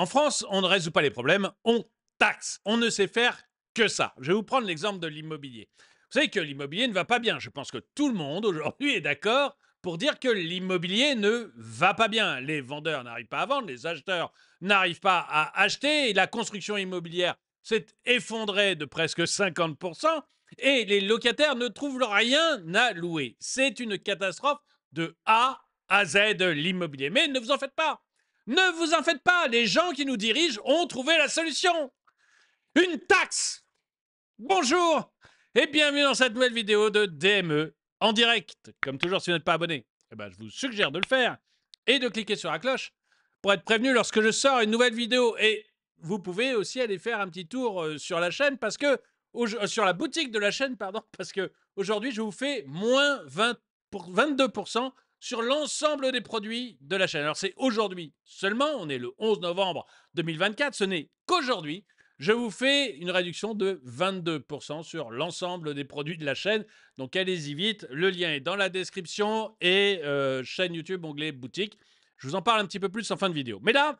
En France, on ne résout pas les problèmes, on taxe. On ne sait faire que ça. Je vais vous prendre l'exemple de l'immobilier. Vous savez que l'immobilier ne va pas bien. Je pense que tout le monde aujourd'hui est d'accord pour dire que l'immobilier ne va pas bien. Les vendeurs n'arrivent pas à vendre, les acheteurs n'arrivent pas à acheter, la construction immobilière s'est effondrée de presque 50%, et les locataires ne trouvent rien à louer. C'est une catastrophe de A à Z de l'immobilier. Mais ne vous en faites pas. Ne vous en faites pas, les gens qui nous dirigent ont trouvé la solution. Une taxe Bonjour et bienvenue dans cette nouvelle vidéo de DME en direct. Comme toujours, si vous n'êtes pas abonné, eh ben, je vous suggère de le faire et de cliquer sur la cloche pour être prévenu lorsque je sors une nouvelle vidéo. Et vous pouvez aussi aller faire un petit tour euh, sur la chaîne parce que euh, sur la boutique de la chaîne, pardon, parce que aujourd'hui je vous fais moins pour 22% sur l'ensemble des produits de la chaîne. Alors c'est aujourd'hui seulement, on est le 11 novembre 2024, ce n'est qu'aujourd'hui. Je vous fais une réduction de 22% sur l'ensemble des produits de la chaîne. Donc allez-y vite, le lien est dans la description et euh, chaîne YouTube, onglet boutique. Je vous en parle un petit peu plus en fin de vidéo. Mais là,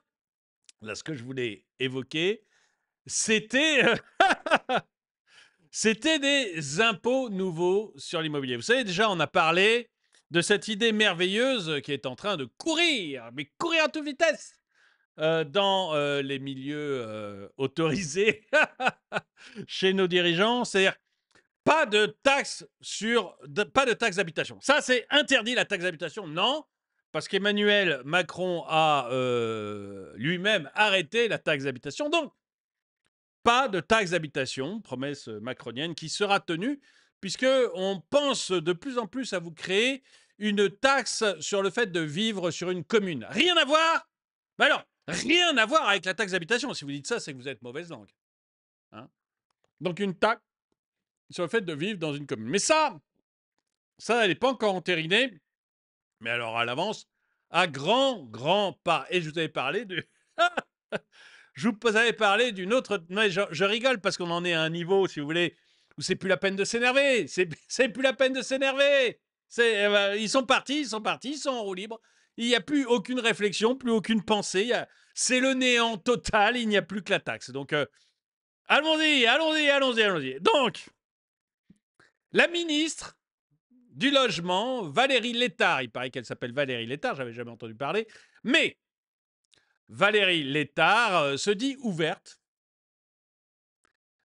là ce que je voulais évoquer, c'était... Euh, c'était des impôts nouveaux sur l'immobilier. Vous savez, déjà, on a parlé de cette idée merveilleuse qui est en train de courir, mais courir à toute vitesse euh, dans euh, les milieux euh, autorisés chez nos dirigeants, c'est-à-dire pas de taxe sur, pas de taxe d'habitation. Ça, c'est interdit la taxe d'habitation, non, parce qu'Emmanuel Macron a lui-même arrêté la taxe d'habitation. Donc, pas de taxe d'habitation, promesse macronienne, qui sera tenue puisque on pense de plus en plus à vous créer une taxe sur le fait de vivre sur une commune. Rien à voir alors, ben rien à voir avec la taxe d'habitation. Si vous dites ça, c'est que vous êtes mauvaise langue. Hein. Donc une taxe sur le fait de vivre dans une commune. Mais ça, ça, n'est pas encore entérinée. Mais alors, à l'avance, à grand, grand pas. Et je vous avais parlé de... je vous parlé d'une autre... Mais je rigole parce qu'on en est à un niveau, si vous voulez, c'est plus la peine de s'énerver. C'est plus la peine de s'énerver. Eh ben, ils sont partis, ils sont partis, ils sont en roue libre. Il n'y a plus aucune réflexion, plus aucune pensée. C'est le néant total, il n'y a plus que la taxe. Donc, euh, allons-y, allons-y, allons-y, allons-y. Donc, la ministre du logement, Valérie Létard, il paraît qu'elle s'appelle Valérie Létard, j'avais jamais entendu parler, mais Valérie Létard euh, se dit ouverte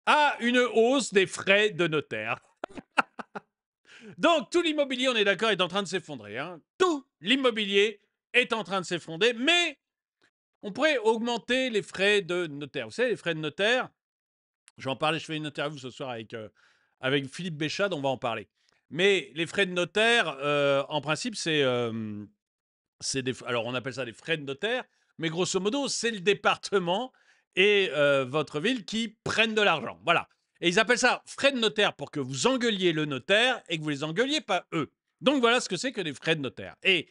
à une hausse des frais de notaire. Donc tout l'immobilier, on est d'accord, est en train de s'effondrer. Hein. Tout l'immobilier est en train de s'effondrer, mais on pourrait augmenter les frais de notaire. Vous savez, les frais de notaire, j'en parlais, je fais une interview ce soir avec, euh, avec Philippe Béchade, on va en parler. Mais les frais de notaire, euh, en principe, c'est... c'est alors on appelle ça les frais de notaire, mais grosso modo, c'est le département et votre ville qui prennent de l'argent. Voilà. Et ils appellent ça frais de notaire pour que vous engueuliez le notaire et que vous les engueuliez pas eux. Donc voilà ce que c'est que des frais de notaire. Et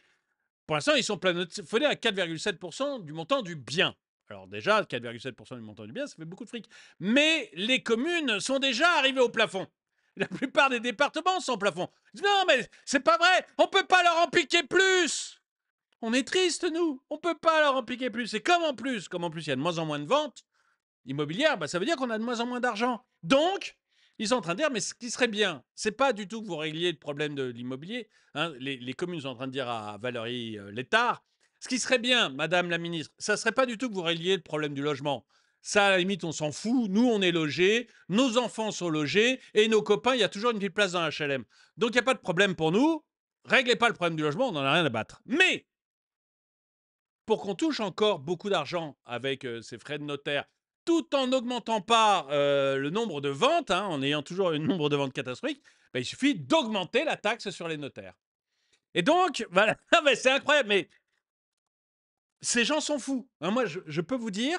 pour l'instant, ils sont plafonnés à 4,7% du montant du bien. Alors déjà, 4,7% du montant du bien, ça fait beaucoup de fric. Mais les communes sont déjà arrivées au plafond. La plupart des départements sont au plafond. Non, mais c'est pas vrai, on peut pas leur en piquer plus on est triste, nous. On peut pas leur en piquer plus. Et comme en plus, comme en plus, il y a de moins en moins de ventes immobilières, bah, ça veut dire qu'on a de moins en moins d'argent. Donc, ils sont en train de dire, mais ce qui serait bien, c'est pas du tout que vous régliez le problème de l'immobilier. Hein, les, communes sont en train de dire à Valérie euh, Létard, ce qui serait bien, Madame la Ministre, ça serait pas du tout que vous régliez le problème du logement. Ça, à la limite, on s'en fout. Nous, on est logés, nos enfants sont logés, et nos copains, il y a toujours une petite place dans HLM. Donc, il n'y a pas de problème pour nous. Réglez pas le problème du logement, on n'en a rien à battre. Mais pour qu'on touche encore beaucoup d'argent avec ces frais de notaire, tout en n'augmentant pas le nombre de ventes, hein, en ayant toujours un nombre de ventes catastrophique, bah, il suffit d'augmenter la taxe sur les notaires. Et donc, voilà, c'est incroyable, mais ces gens sont fous. Hein, moi, je, peux vous dire,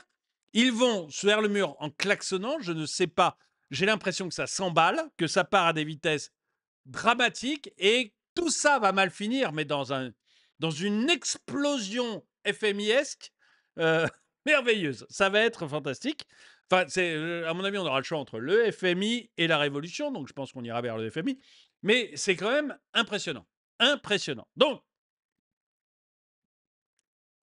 ils vont se faire le mur en klaxonnant, je ne sais pas. J'ai l'impression que ça s'emballe, que ça part à des vitesses dramatiques, et tout ça va mal finir, mais dans, un, dans une explosion FMI-esque, euh, merveilleuse. Ça va être fantastique. Enfin, c'est, euh, à mon avis, on aura le choix entre le FMI et la révolution, donc je pense qu'on ira vers le FMI. Mais c'est quand même impressionnant. Impressionnant. Donc,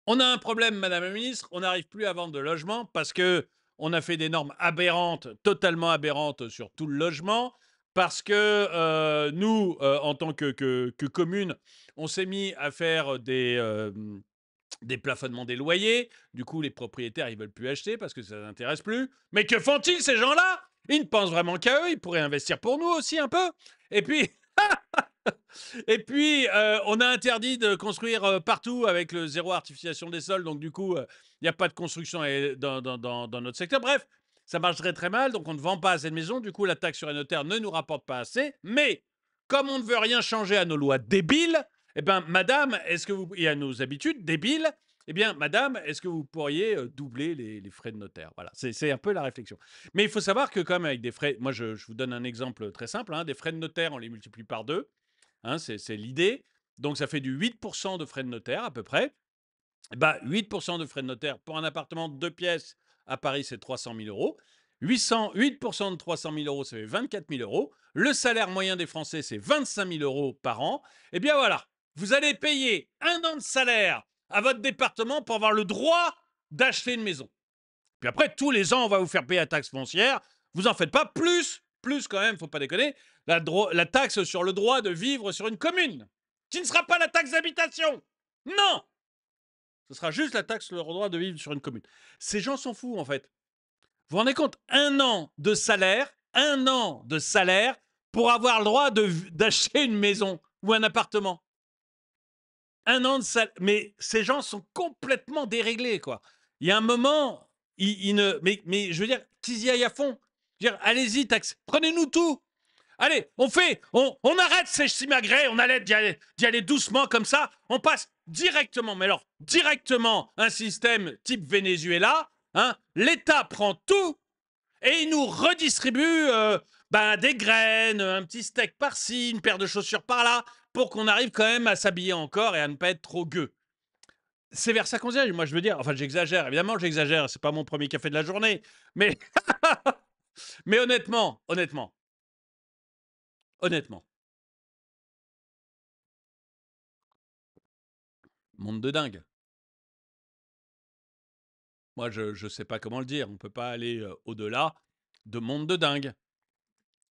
on a un problème, Madame la Ministre, on n'arrive plus à vendre de logements parce que on a fait des normes aberrantes, totalement aberrantes sur tout le logement, parce que euh, nous, en tant que, que, commune, on s'est mis à faire des, des plafonnements des loyers. Du coup, les propriétaires, ils veulent plus acheter parce que ça n'intéresse plus. Mais que font-ils, ces gens-là Ils ne pensent vraiment qu'à eux. Ils pourraient investir pour nous aussi un peu. Et puis... Et puis, euh, on a interdit de construire euh, partout avec le zéro artificialisation des sols. Donc, du coup, euh, il n'y a pas de construction dans, dans, notre secteur. Bref, ça marcherait très mal. Donc, on ne vend pas assez de maisons. Du coup, la taxe sur les notaires ne nous rapporte pas assez. Mais, comme on ne veut rien changer à nos lois débiles, eh bien, madame, est-ce que vous. Il y a nos habitudes débiles. Eh bien, madame, est-ce que vous pourriez euh, doubler les, frais de notaire Voilà, c'est un peu la réflexion. Mais il faut savoir que, comme avec des frais. Moi, je, vous donne un exemple très simple. Hein, des frais de notaire, on les multiplie par deux. Hein, c'est l'idée. Donc, ça fait du 8% de frais de notaire, à peu près. Bah, eh 8% ben, de frais de notaire pour un appartement de deux pièces à Paris, c'est 300 000 euros. 8% de 300 000 euros, ça fait 24 000 euros. Le salaire moyen des Français, c'est 25 000 euros par an. Eh bien voilà, vous allez payer un an de salaire à votre département pour avoir le droit d'acheter une maison. Puis après, tous les ans, on va vous faire payer la taxe foncière. Vous n'en faites pas plus, plus quand même, il faut pas déconner, la, taxe sur le droit de vivre sur une commune, Ce ne sera pas la taxe d'habitation. Non Ce sera juste la taxe sur le droit de vivre sur une commune. Ces gens sont fous, en fait. Vous vous rendez compte Un an de salaire, un an de salaire pour avoir le droit d'acheter une maison ou un appartement un an de salaire. Mais ces gens sont complètement déréglés, quoi. Il y a un moment, ils, ne. Mais, mais, je veux dire, qu'ils y aillent à fond. Je veux dire, allez-y, prenez-nous tout. Allez, on fait, on, arrête ces simagrées, on allait d'y aller, doucement comme ça, on passe directement, mais alors directement, un système type Venezuela, hein, l'État prend tout et il nous redistribue euh, ben, des graines, un petit steak par-ci, une paire de chaussures par-là pour qu'on arrive quand même à s'habiller encore et à ne pas être trop gueux. C'est vers ça qu'on dirait, Moi, je veux dire, enfin, j'exagère, évidemment, j'exagère. C'est pas mon premier café de la journée. Mais, mais honnêtement, honnêtement, honnêtement. Monde de dingue. Moi, je ne sais pas comment le dire. On ne peut pas aller au-delà de monde de dingue.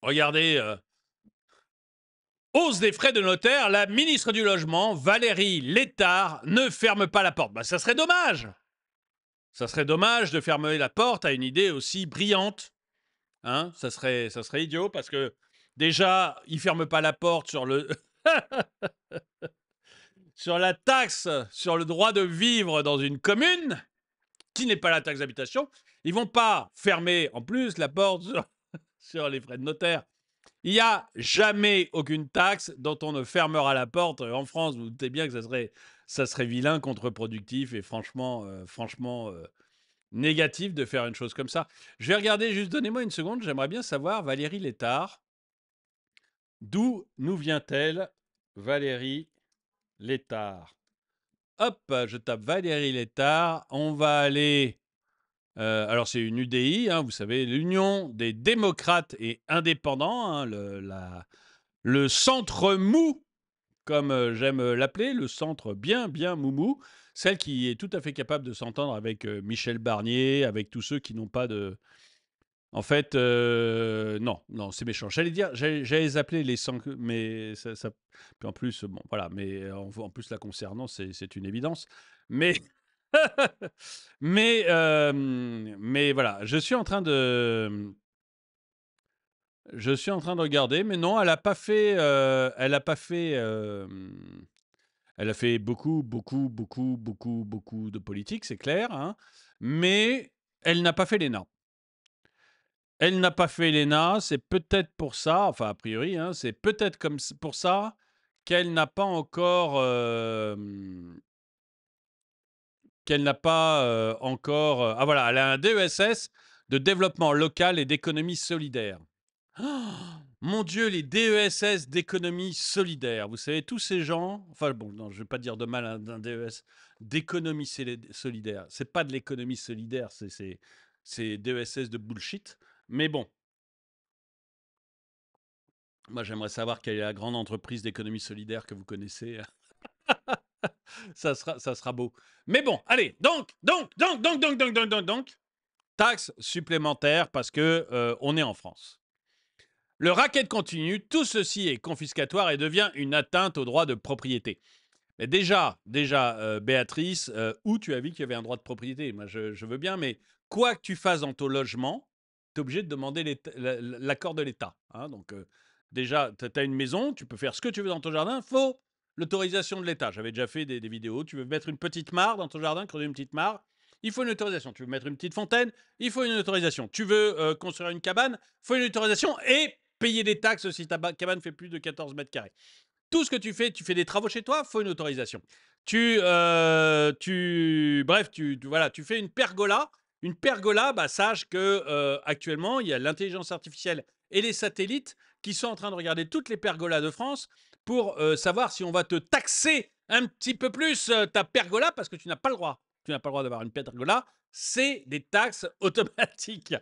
Regardez, Hausse des frais de notaire, la ministre du Logement, Valérie Létard, ne ferme pas la porte. Bah, ça serait dommage Ça serait dommage de fermer la porte à une idée aussi brillante. Hein ça, serait, ça serait idiot parce que déjà, ils ne ferme pas la porte sur le. sur la taxe, sur le droit de vivre dans une commune, qui n'est pas la taxe d'habitation. Ils vont pas fermer en plus la porte sur les frais de notaire il n'y a jamais aucune taxe dont on ne fermera la porte. Euh, en France, vous, doutez bien que ça serait, ça serait vilain, contre-productif et franchement, euh, franchement euh, négatif de faire une chose comme ça. Je vais regarder, juste donnez-moi une seconde, j'aimerais bien savoir, Valérie Létard, d'où nous vient-elle Valérie Létard Hop, je tape Valérie Létard, on va aller euh, alors c'est une UDI, hein, vous savez, l'Union des démocrates et indépendants, hein, le, la, centre mou, comme euh, j'aime euh, l'appeler, le centre bien, bien mou, celle qui est tout à fait capable de s'entendre avec Michel Barnier, avec tous ceux qui n'ont pas de... En fait, non, non, c'est méchant. J'allais dire, j'allais appeler les cent... Mais ça, en plus, bon, voilà, mais en, plus la concernant, c'est une évidence. Mais... mais, mais voilà, je suis en train de. Je suis en train de regarder, mais non, elle n'a pas fait. elle a pas fait. elle a fait beaucoup, beaucoup, beaucoup, beaucoup, beaucoup de politique, c'est clair. Hein, mais elle n'a pas fait l'ENA. Elle n'a pas fait l'ENA, c'est peut-être pour ça, enfin a priori, hein, c'est peut-être comme pour ça qu'elle n'a pas encore qu'elle n'a pas euh, encore. Euh, ah voilà, elle a un DESS de développement local et d'économie solidaire. Oh, mon Dieu, les DESS d'économie solidaire. Vous savez, tous ces gens. Enfin bon, non, je ne vais pas dire de mal hein, d'un DESS D'économie solidaire. C'est pas de l'économie solidaire, c'est DESS e de bullshit. Mais bon. Moi, j'aimerais savoir quelle est la grande entreprise d'économie solidaire que vous connaissez. Hein. ça, sera, ça sera beau. Mais bon, allez, donc, donc, donc, donc, donc, donc, donc, donc, donc, taxe supplémentaire parce que euh, on est en France. Le racket continue, tout ceci est confiscatoire et devient une atteinte au droit de propriété. Mais déjà, déjà, euh, Béatrice, euh, où tu as vu qu'il y avait un droit de propriété Moi, je, veux bien, mais quoi que tu fasses dans ton logement, tu es obligé de demander l'accord de l'État. Hein. donc, déjà, tu as une maison, tu peux faire ce que tu veux dans ton jardin, Faux l'autorisation de l'État. J'avais déjà fait des, vidéos. Tu veux mettre une petite mare dans ton jardin, creuser une petite mare, il faut une autorisation. Tu veux mettre une petite fontaine, il faut une autorisation. Tu veux euh, construire une cabane, il faut une autorisation et payer des taxes si ta cabane fait plus de 14 mètres carrés. Tout ce que tu fais, tu fais des travaux chez toi, il faut une autorisation. Tu, euh, tu, bref, tu, tu fais une pergola. Une pergola, bah, sache que euh, actuellement, il y a l'intelligence artificielle et les satellites qui sont en train de regarder toutes les pergolas de France pour euh, savoir si on va te taxer un petit peu plus euh, ta pergola parce que tu n'as pas le droit. Tu n'as pas le droit d'avoir une pergola. C'est des taxes automatiques.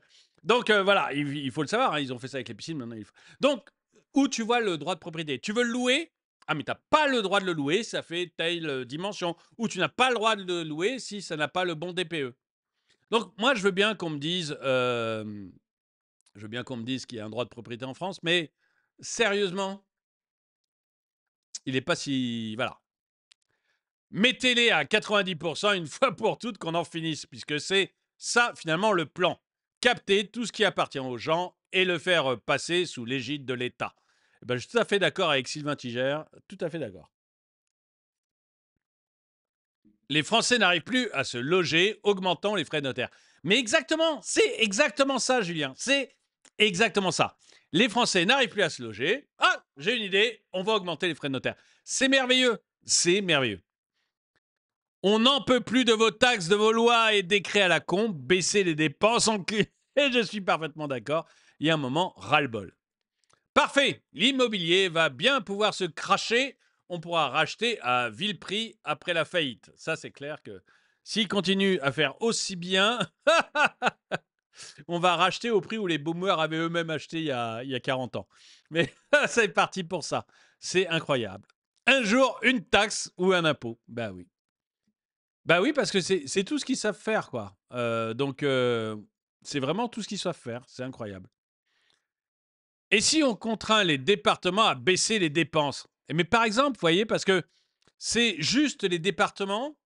Donc euh, voilà, il, faut le savoir. Hein, ils ont fait ça avec les piscines. Maintenant, Donc, où tu vois le droit de propriété Tu veux le louer ah mais tu n'as pas le droit de le louer, ça fait telle dimension. Ou tu n'as pas le droit de le louer si ça n'a pas le bon DPE. Donc moi je veux bien qu'on me dise, je veux bien qu'on me dise qu'il y a un droit de propriété en France, mais sérieusement, il n'est pas si. Voilà. Mettez-les à 90% une fois pour toutes qu'on en finisse, puisque c'est ça finalement le plan. Capter tout ce qui appartient aux gens et le faire euh, passer sous l'égide de l'État. Eh ben, je suis tout à fait d'accord avec Sylvain Tigère, tout à fait d'accord. Les Français n'arrivent plus à se loger, augmentant les frais de notaire. Mais exactement, c'est exactement ça, Julien. C'est exactement ça. Les Français n'arrivent plus à se loger j'ai une idée, on va augmenter les frais de notaire. C'est merveilleux, c'est merveilleux. On n'en peut plus de vos taxes, de vos lois et décrets à la con, baisser les dépenses, Et je suis parfaitement d'accord. Il y a un moment, ras-le-bol. Parfait, l'immobilier va bien pouvoir se cracher, on pourra racheter à vil prix après la faillite. Ça, c'est clair que s'il continue à faire aussi bien, on va racheter au prix où les boomers avaient eux-mêmes acheté il y, a, il y a 40 ans. Mais c'est parti pour ça. C'est incroyable. Un jour, une taxe ou un impôt. Ben oui. Ben oui, parce que c'est tout ce qu'ils savent faire, quoi. Euh, donc, euh, c'est vraiment tout ce qu'ils savent faire. C'est incroyable. Et si on contraint les départements à baisser les dépenses Mais par exemple, vous voyez, parce que c'est juste les départements,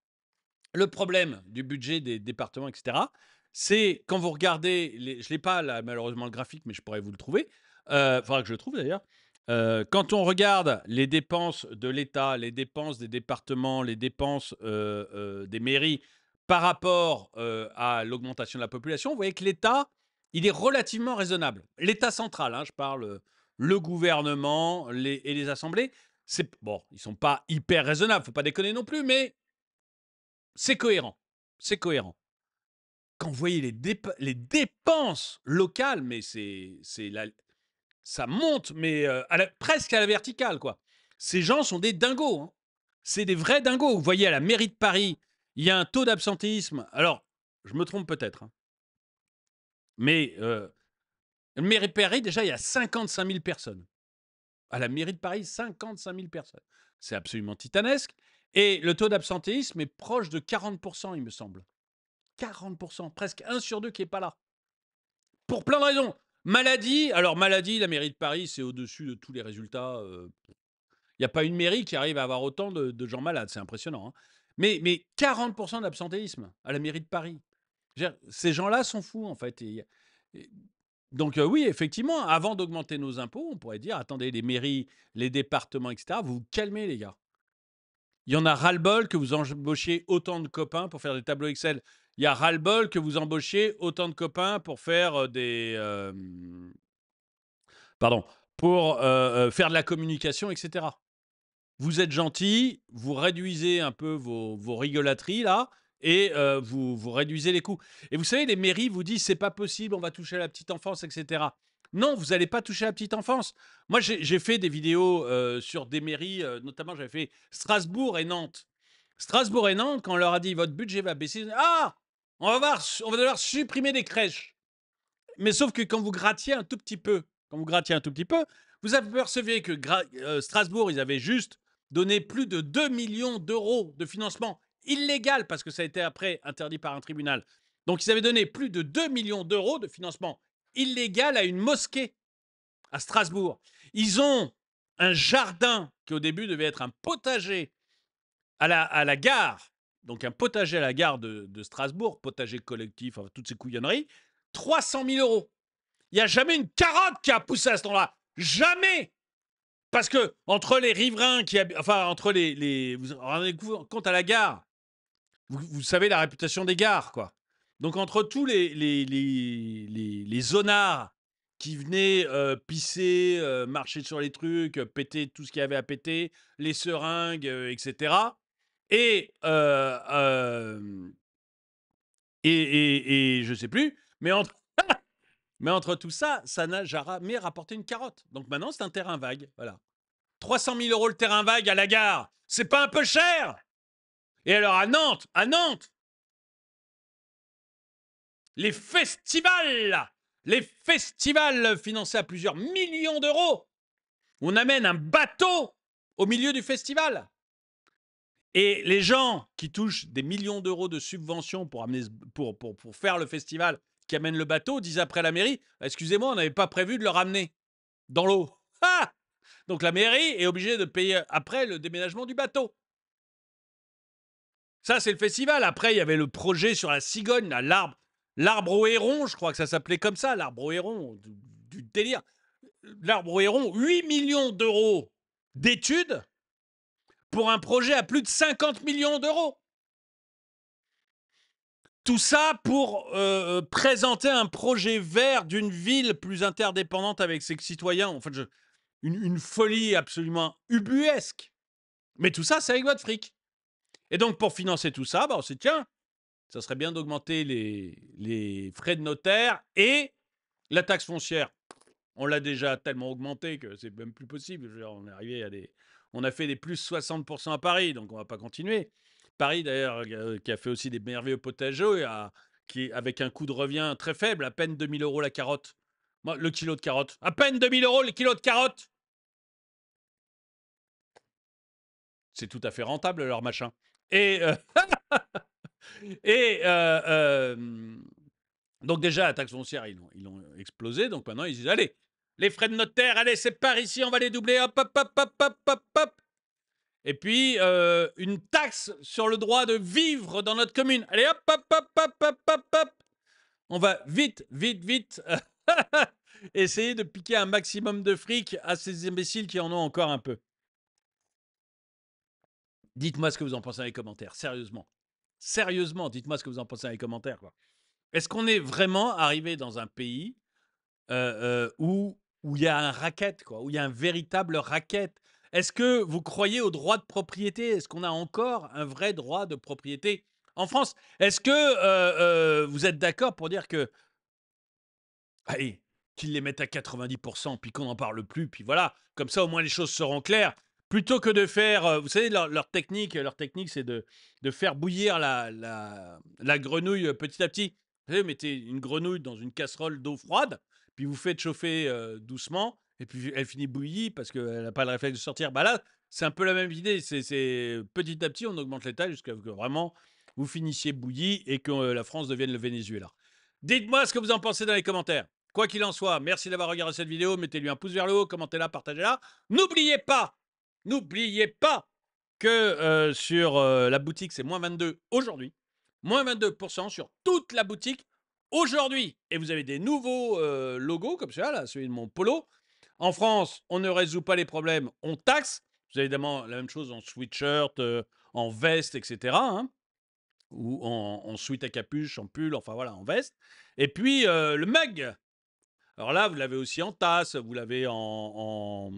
le problème du budget des départements, etc c'est quand vous regardez, je ne l'ai pas là, malheureusement le graphique, mais je pourrais vous le trouver. Il euh, faudra que je le trouve d'ailleurs. Euh, quand on regarde les dépenses de l'État, les dépenses des départements, les dépenses euh, des mairies par rapport à l'augmentation de la population, vous voyez que l'État, il est relativement raisonnable. L'État central, hein, je parle le gouvernement et les assemblées, c'est bon, ils sont pas hyper raisonnables, faut pas déconner non plus, mais c'est cohérent, c'est cohérent quand vous voyez les, dépenses locales, mais c'est ça monte, mais euh, presque à la verticale, quoi. Ces gens sont des dingos. Hein. C'est des vrais dingos. Vous voyez, à la mairie de Paris, il y a un taux d'absentéisme. Alors, je me trompe peut-être. Hein. Mais euh, la mairie de Paris, déjà, il y a 55 000 personnes. À la mairie de Paris, 55 000 personnes. C'est absolument titanesque. Et le taux d'absentéisme est proche de 40%, il me semble. 40%, presque 1 sur 2 qui n'est pas là. Pour plein de raisons. Maladie, alors maladie, la mairie de Paris, c'est au-dessus de tous les résultats. Il euh, n'y a pas une mairie qui arrive à avoir autant de, gens malades, c'est impressionnant. Hein. Mais, mais 40% d'absentéisme à la mairie de Paris. Ces gens-là sont fous, en fait. donc euh, oui, effectivement, avant d'augmenter nos impôts, on pourrait dire, attendez, les mairies, les départements, etc., vous vous calmez, les gars. Il y en a ras-le-bol que vous embauchiez autant de copains pour faire des tableaux Excel. Il y a ras-le-bol que vous embauchiez autant de copains pour faire euh, des. pardon, pour euh, euh, faire de la communication, etc. Vous êtes gentil, vous réduisez un peu vos, vos rigolateries là et vous, vous réduisez les coûts. Et vous savez, les mairies vous disent c'est pas possible, on va toucher la petite enfance, etc. Non, vous n'allez pas toucher la petite enfance. Moi, j'ai fait des vidéos euh, sur des mairies, euh, notamment j'avais fait Strasbourg et Nantes. Strasbourg et Nantes, quand on leur a dit votre budget va baisser, ah, on va, voir, on va devoir supprimer des crèches. Mais sauf que quand vous grattiez un tout petit peu, quand vous grattiez un tout petit peu, vous aperceviez que euh, Strasbourg, ils avaient juste donné plus de 2 millions d'euros de financement illégal, parce que ça a été après interdit par un tribunal. Donc ils avaient donné plus de 2 millions d'euros de financement illégal à une mosquée à Strasbourg. Ils ont un jardin qui au début devait être un potager à la, à la gare, donc un potager à la gare de, Strasbourg, potager collectif, toutes ces couillonneries, 300 000 euros. Il n'y a jamais une carotte qui a poussé à ce temps-là. Jamais Parce que entre les riverains qui... Enfin, entre les... les vous vous rendez compte à la gare vous, vous savez la réputation des gares, quoi. Donc entre tous les, les, zonards qui venaient euh, pisser, euh, marcher sur les trucs, péter tout ce qu'il y avait à péter, les seringues, euh, etc. Et, et, et, je sais plus, mais entre, mais entre tout ça, ça n'a jamais rapporté une carotte. Donc maintenant, c'est un terrain vague. Voilà. 300 000 euros le terrain vague à la gare, c'est pas un peu cher Et alors à Nantes, à Nantes, les festivals, les festivals financés à plusieurs millions d'euros. On amène un bateau au milieu du festival. Et les gens qui touchent des millions d'euros de subventions pour, amener, pour, faire le festival, qui amènent le bateau, disent après la mairie, excusez-moi, on n'avait pas prévu de le ramener dans l'eau. Ah Donc la mairie est obligée de payer après le déménagement du bateau. Ça, c'est le festival. Après, il y avait le projet sur la cigogne, l'arbre. L'arbre au héron, je crois que ça s'appelait comme ça, l'arbre au héron, du, délire. L'arbre au héron, 8 millions d'euros d'études pour un projet à plus de 50 millions d'euros. Tout ça pour euh, présenter un projet vert d'une ville plus interdépendante avec ses citoyens. En fait, une, folie absolument ubuesque. Mais tout ça, c'est avec votre fric. Et donc, pour financer tout ça, bah, on s'est dit, tiens, ça serait bien d'augmenter les, frais de notaire et la taxe foncière. On l'a déjà tellement augmenté que c'est même plus possible. on est arrivé à des, on a fait des plus 60% à Paris, donc on ne va pas continuer. Paris d'ailleurs euh, qui a fait aussi des merveilleux potageux et a, qui avec un coût de revient très faible, à peine 2000 euros la carotte. Moi, le kilo de carotte, à peine 2000 euros le kilo de carotte. C'est tout à fait rentable leur machin. Et euh, Et donc déjà, la taxe foncière, ils l'ont, ils explosé. Donc maintenant, ils disent, allez, les frais de notaire, allez, c'est par ici, on va les doubler. Hop, hop, hop, hop, hop, hop, hop. Et puis, une taxe sur le droit de vivre dans notre commune. Allez, hop, hop, hop, hop, hop, hop, hop. On va vite, vite, vite essayer de piquer un maximum de fric à ces imbéciles qui en ont encore un peu. Dites-moi ce que vous en pensez dans les commentaires, sérieusement. Sérieusement, dites-moi ce que vous en pensez dans les commentaires. Est-ce qu'on est vraiment arrivé dans un pays euh, euh, où où il y a un racket, quoi, où il y a un véritable racket Est-ce que vous croyez au droit de propriété Est-ce qu'on a encore un vrai droit de propriété en France Est-ce que euh, vous êtes d'accord pour dire que allez, qu'ils les mettent à 90%, puis qu'on n'en parle plus, puis voilà, comme ça au moins les choses seront claires plutôt que de faire, euh, vous savez, leur, technique, leur technique, c'est de, de faire bouillir la, la, grenouille euh, petit à petit. Vous mettez une grenouille dans une casserole d'eau froide, puis vous faites chauffer euh, doucement, et puis elle finit bouillie parce qu'elle n'a pas le réflexe de sortir. Bah là, c'est un peu la même idée. C'est petit à petit, on augmente l'état jusqu'à ce que vraiment vous finissiez bouillie et que la France devienne le Venezuela. Dites-moi ce que vous en pensez dans les commentaires. Quoi qu'il en soit, merci d'avoir regardé cette vidéo. Mettez-lui un pouce vers le haut, commentez-la, partagez-la. N'oubliez pas N'oubliez pas que euh, sur euh, la boutique, c'est moins 22 aujourd'hui. Moins 22% sur toute la boutique aujourd'hui. Et vous avez des nouveaux euh, logos comme celui-là, celui de mon polo. En France, on ne résout pas les problèmes, on taxe. Vous avez évidemment la même chose en sweatshirt, en veste, etc. Hein, ou en, sweat à capuche, en pull, enfin voilà, en veste. Et puis le mug. Alors là, vous l'avez aussi en tasse, vous l'avez en,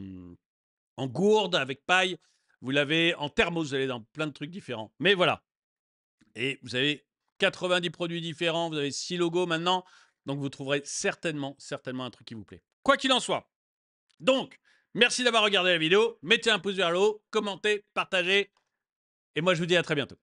en gourde, avec paille, vous l'avez en thermos, vous allez dans plein de trucs différents. Mais voilà. Et vous avez 90 produits différents, vous avez 6 logos maintenant, donc vous trouverez certainement, certainement un truc qui vous plaît. Quoi qu'il en soit. Donc, merci d'avoir regardé la vidéo, mettez un pouce vers le haut, commentez, partagez, et moi je vous dis à très bientôt.